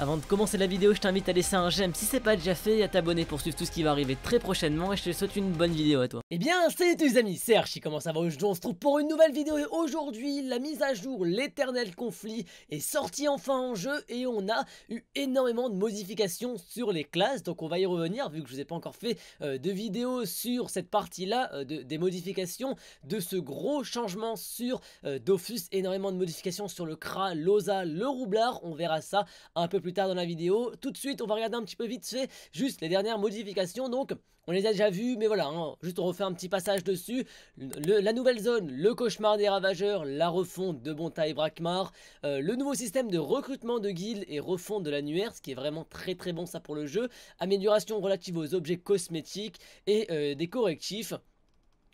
Avant de commencer la vidéo, je t'invite à laisser un j'aime si c'est pas déjà fait et à t'abonner pour suivre tout ce qui va arriver très prochainement et je te souhaite une bonne vidéo à toi. Eh bien, salut tous les amis, c'est Archie, comment ça va Aujourd'hui on se trouve pour une nouvelle vidéo et aujourd'hui la mise à jour, l'éternel conflit est sortie enfin en jeu et on a eu énormément de modifications sur les classes donc on va y revenir vu que je vous ai pas encore fait euh, de vidéo sur cette partie là euh, des modifications de ce gros changement sur euh, Dofus, énormément de modifications sur le Kra, l'Osa, le Roublard, on verra ça un peu plus tard dans la vidéo. Tout de suite, on va regarder un petit peu vite fait, juste les dernières modifications. Donc, on les a déjà vues, mais voilà, hein, juste on refait un petit passage dessus. la nouvelle zone, le cauchemar des ravageurs, la refonte de Bonta et Brakmar, euh, le nouveau système de recrutement de guildes et refonte de l'annuaire, ce qui est vraiment très très bon ça pour le jeu, amélioration relative aux objets cosmétiques et euh, des correctifs.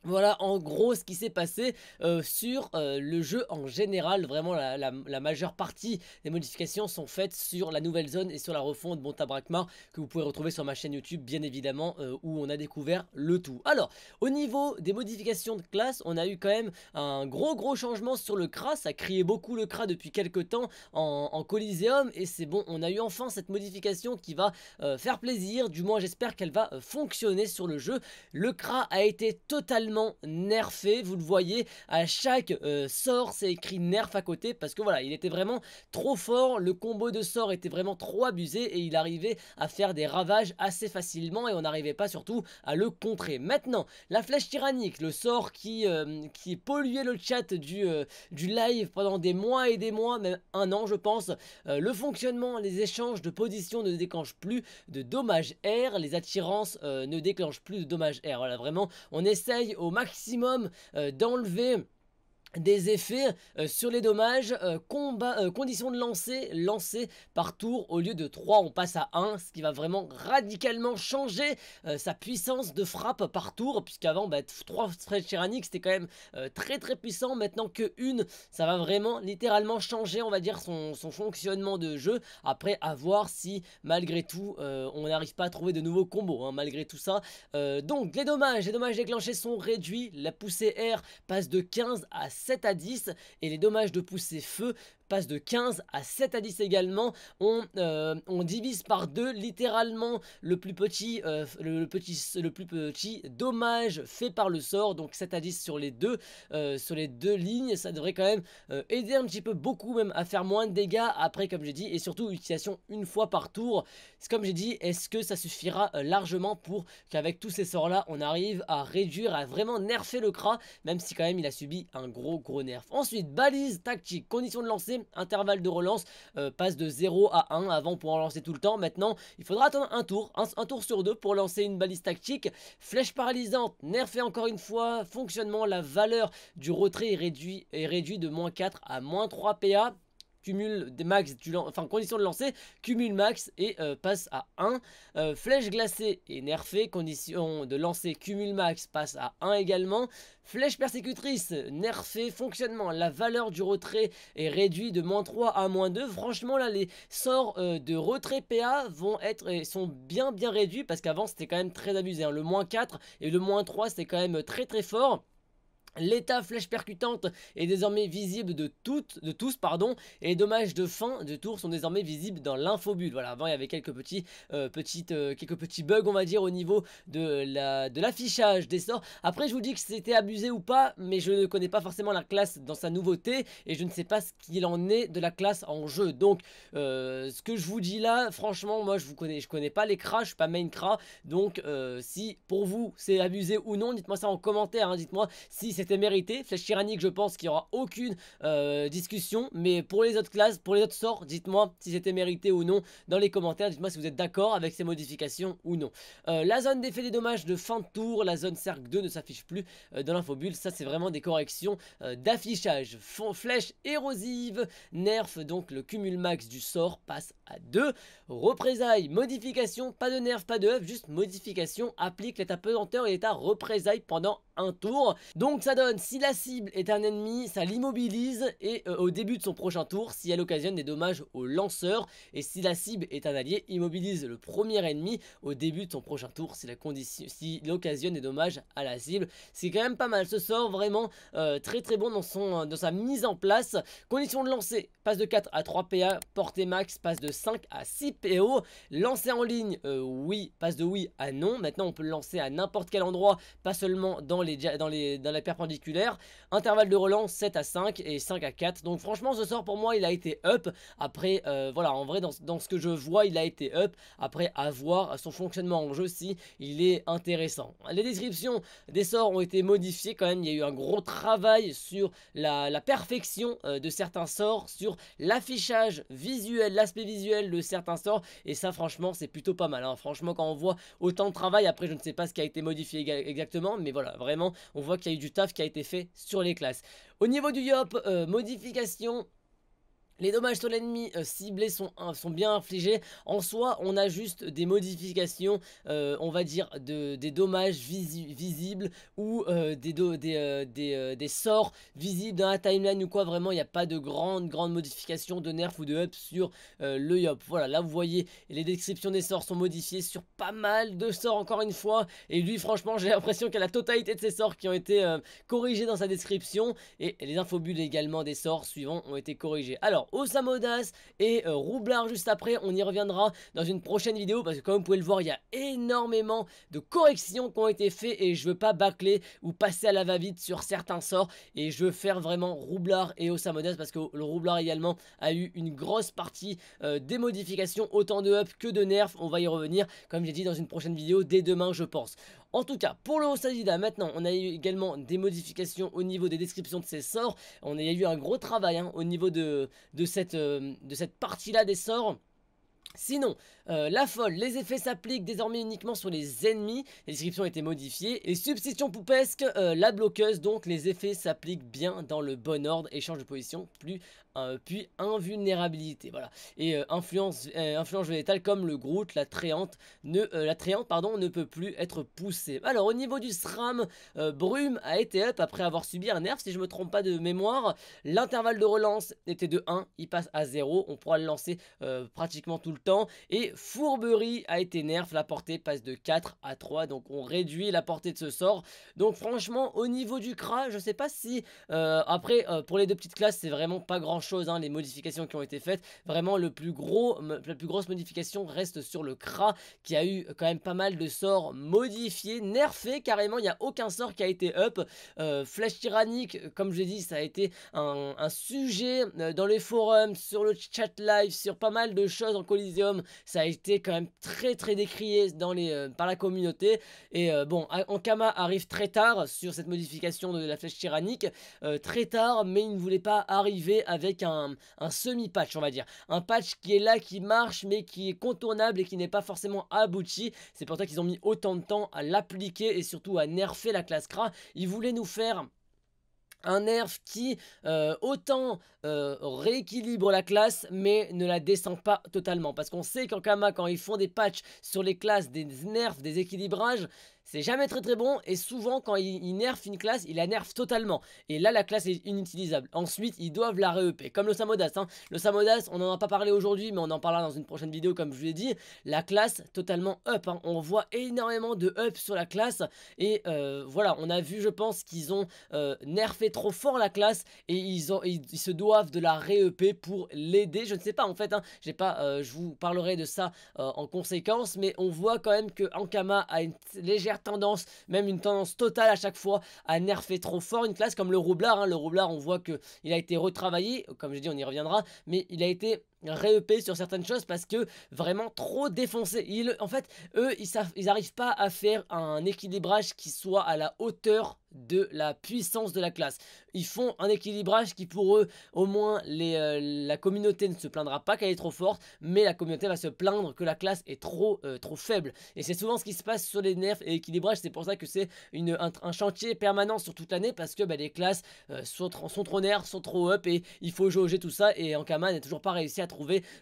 Voilà en gros ce qui s'est passé euh, sur euh, le jeu en général. Vraiment la, majeure partie des modifications sont faites sur la nouvelle zone et sur la refonte Bonta que vous pouvez retrouver sur ma chaîne YouTube bien évidemment euh, où on a découvert le tout. Alors au niveau des modifications de classe on a eu quand même un gros gros changement sur le cra, Ça criait beaucoup le cra depuis quelques temps en, en Coliseum et c'est bon on a eu enfin cette modification qui va faire plaisir. Du moins j'espère qu'elle va fonctionner sur le jeu. Le cra a été totalement nerfé, vous le voyez, à chaque euh, sort c'est écrit nerf à côté parce que voilà, il était vraiment trop fort, le combo de sort était vraiment trop abusé et il arrivait à faire des ravages assez facilement et on n'arrivait pas surtout à le contrer. Maintenant, la flèche tyrannique, le sort qui, euh, qui polluait le chat du, euh, du live pendant des mois et des mois, même un an je pense, le fonctionnement, les échanges de positions ne déclenchent plus de dommages air, les attirances ne déclenchent plus de dommages air. Voilà, vraiment, on essaye au au maximum euh, d'enlever des effets euh, sur les dommages, euh, euh, conditions de lancer, lancer par tour, au lieu de 3 on passe à 1, ce qui va vraiment radicalement changer sa puissance de frappe par tour, puisqu'avant 3 bah, Fred tyranniques c'était quand même très très puissant, maintenant que 1, ça va vraiment littéralement changer on va dire son, fonctionnement de jeu, après à voir si malgré tout on n'arrive pas à trouver de nouveaux combos, hein, malgré tout ça. donc les dommages, les dommages déclenchés sont réduits, la poussée R passe de 15 à 16 7 à 10 et les dommages de pousser feu passe de 15 à 7 à 10 également. On, euh, on divise par deux littéralement le plus petit, euh, le, petit, le plus petit dommage fait par le sort. Donc 7 à 10 sur les deux, euh, sur les deux lignes, ça devrait quand même aider un petit peu beaucoup même à faire moins de dégâts après comme j'ai dit et surtout utilisation une fois par tour. Comme j'ai dit, est-ce que ça suffira largement pour qu'avec tous ces sorts là on arrive à réduire, à vraiment nerfer le Kra même si quand même il a subi un gros gros nerf. Ensuite balise tactique, condition de lancer Intervalle de relance euh, passe de 0 à 1 avant pour en lancer tout le temps. Maintenant, il faudra attendre un tour, un, tour sur deux pour lancer une balise tactique. Flèche paralysante, nerfée encore une fois. Fonctionnement, la valeur du retrait est réduite de moins 4 à moins 3 PA cumule des max du enfin condition de lancer, cumule max et euh, passe à 1. Euh, flèche glacée et nerfée, condition de lancer, cumule max, passe à 1 également. Flèche persécutrice, nerfée, fonctionnement, la valeur du retrait est réduite de moins 3 à moins 2. Franchement là les sorts euh, de retrait PA vont être, sont bien bien réduits parce qu'avant c'était quand même très abusé. Hein. Le moins 4 et le moins 3 c'était quand même très très fort. L'état flèche percutante est désormais visible de toutes, de tous, pardon, et dommages de fin de tour sont désormais visibles dans l'infobulle. Voilà, avant il y avait quelques petits, euh, petites, euh, quelques petits bugs, on va dire, au niveau de la, de l'affichage des sorts. Après, je vous dis que c'était abusé ou pas, mais je ne connais pas forcément la classe dans sa nouveauté et je ne sais pas ce qu'il en est de la classe en jeu. Donc, euh, ce que je vous dis là, franchement, moi je vous connais, je connais pas les cras, pas main donc si pour vous c'est abusé ou non, dites-moi ça en commentaire, hein. dites-moi si c'est mérité. Flèche tyrannique, je pense qu'il n'y aura aucune euh, discussion. Mais pour les autres classes, pour les autres sorts, dites-moi si c'était mérité ou non dans les commentaires. Dites-moi si vous êtes d'accord avec ces modifications ou non. Euh, la zone d'effet des dommages de fin de tour, la zone cercle 2 ne s'affiche plus euh, dans l'infobulle. Ça, c'est vraiment des corrections d'affichage. Flèche érosive, nerf, donc le cumul max du sort passe à 2. Représailles, modification, pas de nerf, pas de oeuf, juste modification, applique l'état pesanteur et l'état représailles pendant un tour. Donc ça si la cible est un ennemi, ça l'immobilise et euh, au début de son prochain tour, si elle occasionne des dommages au lanceur et si la cible est un allié, immobilise le premier ennemi au début de son prochain tour si la condition l'occasionne des dommages à la cible. C'est quand même pas mal ce sort, vraiment euh, très très bon dans son euh, dans sa mise en place. Condition de lancer Passe de 4 à 3 PA, portée max, passe de 5 à 6 PO. Lancer en ligne, euh, oui, passe de oui à non. Maintenant, on peut le lancer à n'importe quel endroit, pas seulement dans les, dans les dans la perpendiculaire. Intervalle de relance 7 à 5 et 5 à 4. Donc franchement, ce sort pour moi, il a été up. Après, euh, voilà, en vrai, dans, ce que je vois, il a été up. Après, à voir son fonctionnement en jeu si il est intéressant. Les descriptions des sorts ont été modifiées quand même. Il y a eu un gros travail sur la, perfection euh, de certains sorts, sur l'affichage visuel, l'aspect visuel de certains sorts. Et ça, franchement, c'est plutôt pas mal. Hein. Franchement, quand on voit autant de travail, après, je ne sais pas ce qui a été modifié exactement, mais voilà, vraiment, on voit qu'il y a eu du taf qui a été fait sur les classes. Au niveau du Yop, euh, modification les dommages sur l'ennemi euh, ciblé sont, bien infligés. En soi, on a juste des modifications, euh, on va dire, de, des dommages visibles ou euh, des, sorts visibles dans la timeline ou quoi. Vraiment, il n'y a pas de grandes modifications de nerf ou de up sur le yop. Voilà, là, vous voyez, les descriptions des sorts sont modifiées sur pas mal de sorts, encore une fois. Et lui, franchement, j'ai l'impression qu'il a la totalité de ses sorts qui ont été corrigés dans sa description. Et les infobules également des sorts suivants ont été corrigés. Alors, Osamodas et euh, Roublard juste après. On y reviendra dans une prochaine vidéo parce que comme vous pouvez le voir, il y a énormément de corrections qui ont été faites et je veux pas bâcler ou passer à la va-vite sur certains sorts et je veux faire vraiment Roublard et Osamodas parce que le Roublard également a eu une grosse partie euh, des modifications, autant de up que de nerf On va y revenir comme j'ai dit dans une prochaine vidéo dès demain je pense. En tout cas, pour le Rosalida, maintenant, on a eu également des modifications au niveau des descriptions de ses sorts. On a eu un gros travail hein, au niveau euh, de, cette, partie-là des sorts. Sinon, euh, la folle, les effets s'appliquent désormais uniquement sur les ennemis, les descriptions ont été modifiées, et substitution poupesque, euh, la bloqueuse, donc les effets s'appliquent bien dans le bon ordre, échange de position plus euh, puis invulnérabilité. Voilà. Et euh, influence, euh, influence végétale comme le Groot, la tréante, ne, la pardon, ne peut plus être poussée. Alors au niveau du SRAM, Brume a été up après avoir subi un nerf, si je me trompe pas de mémoire. L'intervalle de relance était de 1, il passe à 0, on pourra le lancer pratiquement tout le temps. Et Fourberie a été nerf, la portée passe de 4 à 3, donc on réduit la portée de ce sort. Donc franchement, au niveau du cra je sais pas si, après, pour les deux petites classes, c'est vraiment pas grand chose chose, hein, les modifications qui ont été faites. Vraiment, le plus gros, la plus grosse modification reste sur le Kra, qui a eu quand même pas mal de sorts modifiés, nerfés carrément. Il n'y a aucun sort qui a été up. Euh, Flèche tyrannique, comme je l'ai dit, ça a été un, sujet euh, dans les forums, sur le chat live, sur pas mal de choses en Coliseum. Ça a été quand même très très décrié dans les, euh, par la communauté. Et euh, bon, Ankama arrive très tard sur cette modification de la flèche tyrannique. très tard, mais il ne voulait pas arriver avec un, semi-patch, on va dire. Un patch qui est là, qui marche, mais qui est contournable et qui n'est pas forcément abouti. C'est pour ça qu'ils ont mis autant de temps à l'appliquer et surtout à nerfer la classe Kra. Ils voulaient nous faire un nerf qui euh, autant euh, rééquilibre la classe mais ne la descend pas totalement parce qu'on sait qu'en Kama quand ils font des patchs sur les classes des nerfs des équilibrages c'est jamais très très bon et souvent quand il, nerf une classe, il la nerf totalement. Et là la classe est inutilisable. Ensuite ils doivent la re-up, Comme le Samodas hein. Le Samodas, on n'en a pas parlé aujourd'hui mais on en parlera dans une prochaine vidéo comme je vous l'ai dit. La classe totalement up. Hein. On voit énormément de up sur la classe. Et euh, voilà, on a vu je pense qu'ils ont euh, nerfé trop fort la classe et ils, ont, ils, se doivent de la re-up pour l'aider. Je ne sais pas en fait. Hein. J'ai pas, euh, je vous parlerai de ça en conséquence. Mais on voit quand même que Ankama a une légère tendance, même une tendance totale à chaque fois à nerfer trop fort une classe comme le Roublard. Hein. Le Roublard, on voit qu'il a été retravaillé, comme je dis, on y reviendra, mais il a été ré sur certaines choses parce que vraiment trop défoncé. Ils, en fait, eux, ils n'arrivent pas à faire un équilibrage qui soit à la hauteur de la puissance de la classe. Ils font un équilibrage qui pour eux, au moins, les, euh, la communauté ne se plaindra pas qu'elle est trop forte, mais la communauté va se plaindre que la classe est trop, euh, trop faible. Et c'est souvent ce qui se passe sur les nerfs et équilibrage c'est pour ça que c'est un, un, chantier permanent sur toute l'année, parce que bah, les classes euh, sont, sont, trop nerfs, sont trop up, et il faut jauger tout ça, et Ankama n'a toujours pas réussi à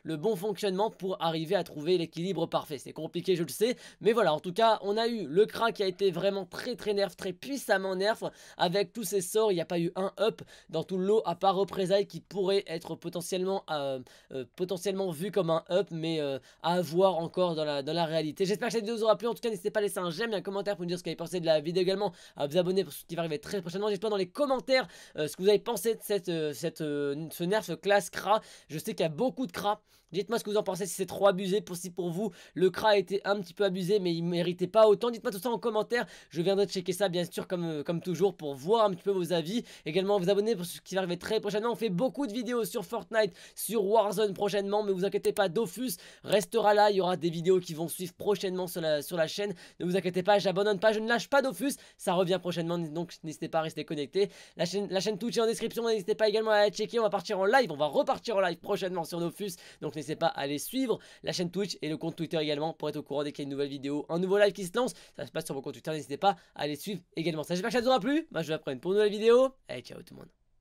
le bon fonctionnement pour arriver à trouver l'équilibre parfait. C'est compliqué, je le sais, mais voilà, en tout cas, on a eu le Kra qui a été vraiment très très nerf, très puissamment nerf, avec tous ses sorts, il n'y a pas eu un up dans tout l'eau à part représailles qui pourrait être potentiellement, euh, euh, potentiellement vu comme un up, mais euh, à voir encore dans la, dans la réalité. J'espère que cette vidéo vous aura plu, en tout cas, n'hésitez pas à laisser un j'aime et un commentaire pour me dire ce que vous avez pensé de la vidéo également, à vous abonner pour ce qui va arriver très prochainement, j'espère dans les commentaires ce que vous avez pensé de cette, cette, ce nerf classe cra je sais qu'il y a beaucoup beaucoup de cras Dites-moi ce que vous en pensez, si c'est trop abusé, pour, si pour vous le CRA été un petit peu abusé, mais il ne méritait pas autant. Dites-moi tout ça en commentaire, je viendrai checker ça bien sûr comme, euh, comme toujours pour voir un petit peu vos avis. Également vous abonner pour ce qui va arriver très prochainement, on fait beaucoup de vidéos sur Fortnite, sur Warzone prochainement, mais vous inquiétez pas, Dofus restera là, il y aura des vidéos qui vont suivre prochainement sur la, sur la chaîne. Ne vous inquiétez pas, j'abonne pas, je ne lâche pas Dofus, ça revient prochainement, donc n'hésitez pas à rester connecté. La chaîne, la chaîne Twitch est en description, n'hésitez pas également à la checker, on va partir en live, on va repartir en live prochainement sur Dofus, donc n'hésitez pas à aller suivre la chaîne Twitch et le compte Twitter également pour être au courant dès qu'il y a une nouvelle vidéo, un nouveau live qui se lance. Ça se passe sur mon compte Twitter, n'hésitez pas à aller suivre également. Ça, j'espère que ça vous aura plu. Moi, je vous apprends pour une nouvelle vidéo. Allez, ciao tout le monde.